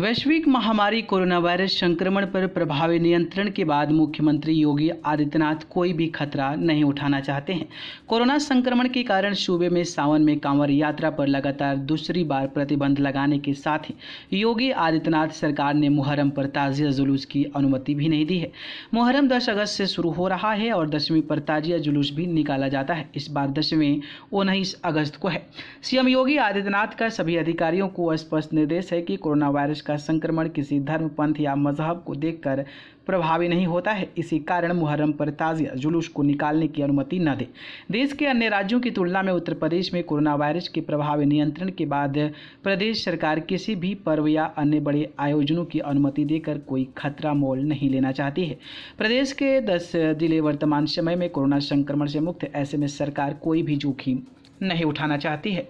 वैश्विक महामारी corona virus संक्रमण पर प्रभावी नियंत्रण के बाद मुख्यमंत्री योगी आदित्यनाथ कोई भी खतरा नहीं उठाना चाहते हैं कोरोना संक्रमण के कारण सूबे में सावन में कांवर यात्रा पर लगातार दूसरी बार प्रतिबंध लगाने के साथ ही योगी आदित्यनाथ सरकार ने मुहर्रम पर ताजिया जुलूस की अनुमति भी नहीं दी है मुहर्रम दस अगस्त से शुरू हो रहा है और दसवीं पर ताजिया जुलूस भी निकाला जाता है इस बार दसवीं उन्नीस अगस्त को है सीएम योगी आदित्यनाथ का सभी अधिकारियों को स्पष्ट निर्देश है कि कोरोना वायरस इसका संक्रमण किसी धर्म पंथ या मजहब को देखकर प्रभावी नहीं होता है इसी कारण मुहर्रम पर ताज़िया जुलूस को निकालने की अनुमति न दे देश के अन्य राज्यों की तुलना में उत्तर प्रदेश में कोरोना वायरस के प्रभावी नियंत्रण के बाद प्रदेश सरकार किसी भी पर्व या अन्य बड़े आयोजनों की अनुमति देकर कोई खतरा मोल नहीं लेना चाहती है प्रदेश के दस जिले वर्तमान समय में कोरोना संक्रमण से मुक्त ऐसे में सरकार कोई भी जोखिम नहीं उठाना चाहती है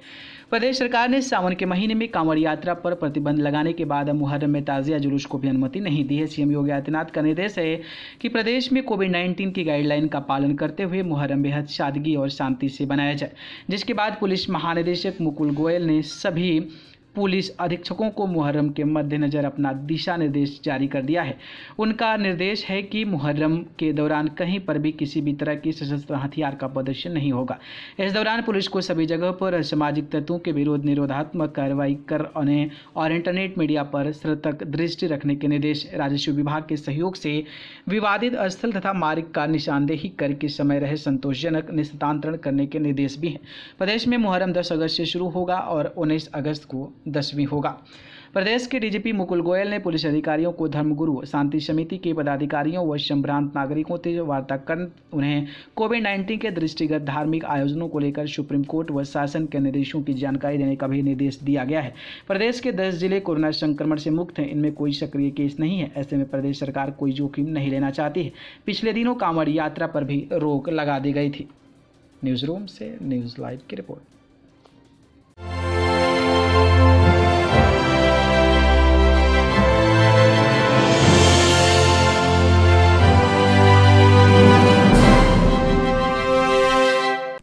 प्रदेश सरकार ने सावन के महीने में कांवड़ यात्रा पर प्रतिबंध लगाने के बाद मुहर्रम में ताज़िया जुलूस को भी अनुमति नहीं दी है सीएम योगी आदित्यनाथ का निर्देश है कि प्रदेश में कोविड 19 की गाइडलाइन का पालन करते हुए मुहर्रम बेहद सादगी और शांति से बनाया जाए जिसके बाद पुलिस महानिदेशक मुकुल गोयल ने सभी पुलिस अधीक्षकों को मुहर्रम के मद्देनज़र अपना दिशा निर्देश जारी कर दिया है उनका निर्देश है कि मुहर्रम के दौरान कहीं पर भी किसी भी तरह की सशस्त्र हथियार का प्रदर्शन नहीं होगा इस दौरान पुलिस को सभी जगह पर सामाजिक तत्वों के विरोध निरोधात्मक कार्रवाई कर उन्हें और इंटरनेट मीडिया पर सतर्क दृष्टि रखने के निर्देश राजस्व विभाग के सहयोग से विवादित स्थल तथा मार्ग का निशानदेही करके समय रहे संतोषजनक निस्तांतरण करने के निर्देश भी हैं प्रदेश में मुहर्रम दस अगस्त से शुरू होगा और उन्नीस अगस्त को दसवीं होगा प्रदेश के डीजीपी मुकुल गोयल ने पुलिस अधिकारियों को धर्मगुरु शांति समिति के पदाधिकारियों व संभ्रांत नागरिकों से वार्ता कर उन्हें कोविड नाइन्टीन के दृष्टिगत धार्मिक आयोजनों को लेकर सुप्रीम कोर्ट व शासन के निर्देशों की जानकारी देने का भी निर्देश दिया गया है प्रदेश के दस जिले कोरोना संक्रमण से मुक्त हैं इनमें कोई सक्रिय केस नहीं है ऐसे में प्रदेश सरकार कोई जोखिम नहीं लेना चाहती है पिछले दिनों कांवड़ यात्रा पर भी रोक लगा दी गई थी न्यूज़ रूम से न्यूज़ लाइव की रिपोर्ट